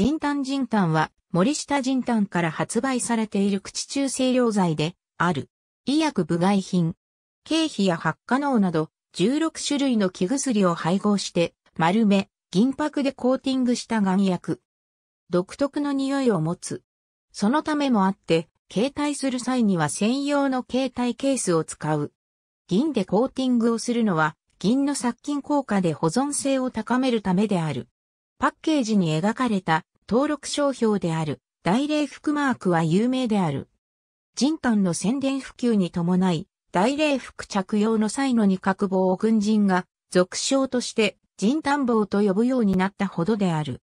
ジンタンジンタンは、森下ジンタンから発売されている口中清涼剤で、ある。医薬部外品。経費や発火能など、16種類の木薬を配合して、丸め、銀箔でコーティングした眼薬。独特の匂いを持つ。そのためもあって、携帯する際には専用の携帯ケースを使う。銀でコーティングをするのは、銀の殺菌効果で保存性を高めるためである。パッケージに描かれた登録商標である大礼服マークは有名である。人丹の宣伝普及に伴い、大礼服着用の際の二角棒を軍人が俗称として人丹棒と呼ぶようになったほどである。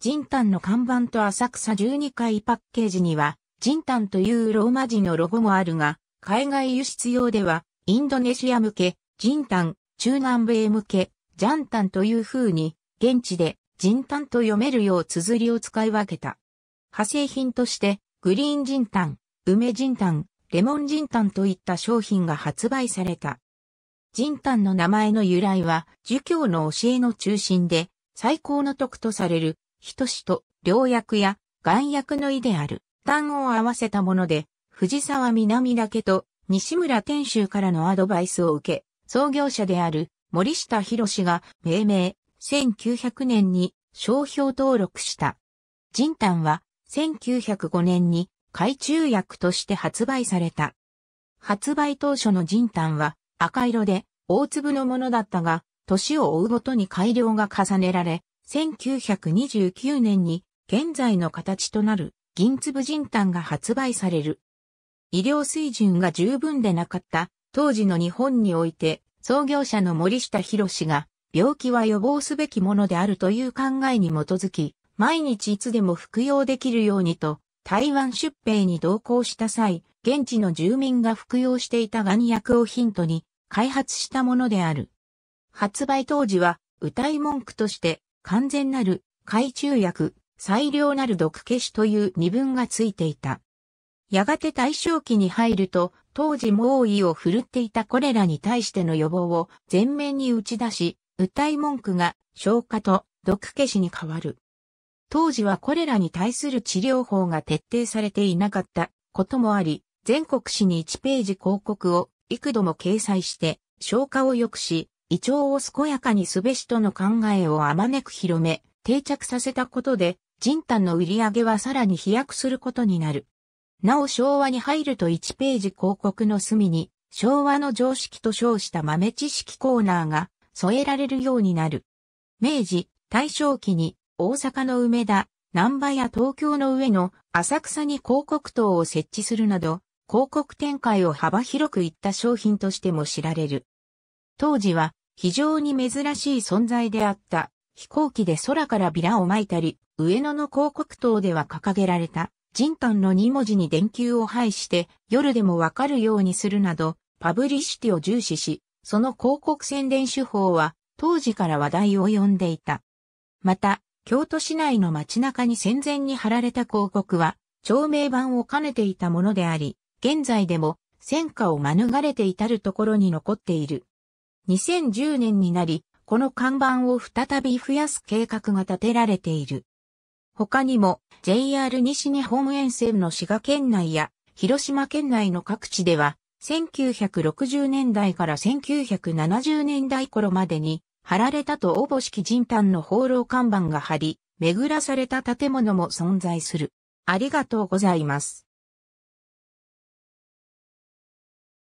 人丹の看板と浅草12階パッケージには、人丹というローマ字のロゴもあるが、海外輸出用では、インドネシア向け、人丹、中南米向け、ジャンタンという風に、現地で人炭と読めるよう綴りを使い分けた。派生品として、グリーン人炭、梅人炭、レモン人炭といった商品が発売された。人炭の名前の由来は、儒教の教えの中心で、最高の徳とされる、人志と、良薬や、眼薬の意である、単を合わせたもので、藤沢南岳と西村天衆からのアドバイスを受け、創業者である森下博が命名、1900年に商標登録した。ジンタンは1905年に海中薬として発売された。発売当初のジンタンは赤色で大粒のものだったが、年を追うごとに改良が重ねられ、1929年に現在の形となる銀粒ジンタンが発売される。医療水準が十分でなかった当時の日本において創業者の森下博が病気は予防すべきものであるという考えに基づき、毎日いつでも服用できるようにと、台湾出兵に同行した際、現地の住民が服用していたガニ薬をヒントに開発したものである。発売当時は、歌い文句として、完全なる、海中薬、最良なる毒消しという二文がついていた。やがて大正期に入ると、当時猛威を振るっていたコレラに対しての予防を前面に打ち出し、歌い文句が消化と毒消しに変わる。当時はこれらに対する治療法が徹底されていなかったこともあり、全国紙に1ページ広告を幾度も掲載して消化を良くし、胃腸を健やかにすべしとの考えをあまねく広め、定着させたことで、人丹の売り上げはさらに飛躍することになる。なお昭和に入ると1ページ広告の隅に、昭和の常識と称した豆知識コーナーが添えられるようになる。明治、大正期に大阪の梅田、南波や東京の上の浅草に広告塔を設置するなど、広告展開を幅広くいった商品としても知られる。当時は非常に珍しい存在であった飛行機で空からビラを巻いたり、上野の広告塔では掲げられた、人丹の2文字に電球を配して夜でもわかるようにするなど、パブリシティを重視し、その広告宣伝手法は当時から話題を呼んでいた。また、京都市内の街中に戦前に貼られた広告は、長名版を兼ねていたものであり、現在でも戦火を免れていたるところに残っている。2010年になり、この看板を再び増やす計画が立てられている。他にも JR 西日本沿線の滋賀県内や広島県内の各地では1960年代から1970年代頃までに、貼られたとおぼしき人丹の放浪看板が貼り、巡らされた建物も存在する。ありがとうございます。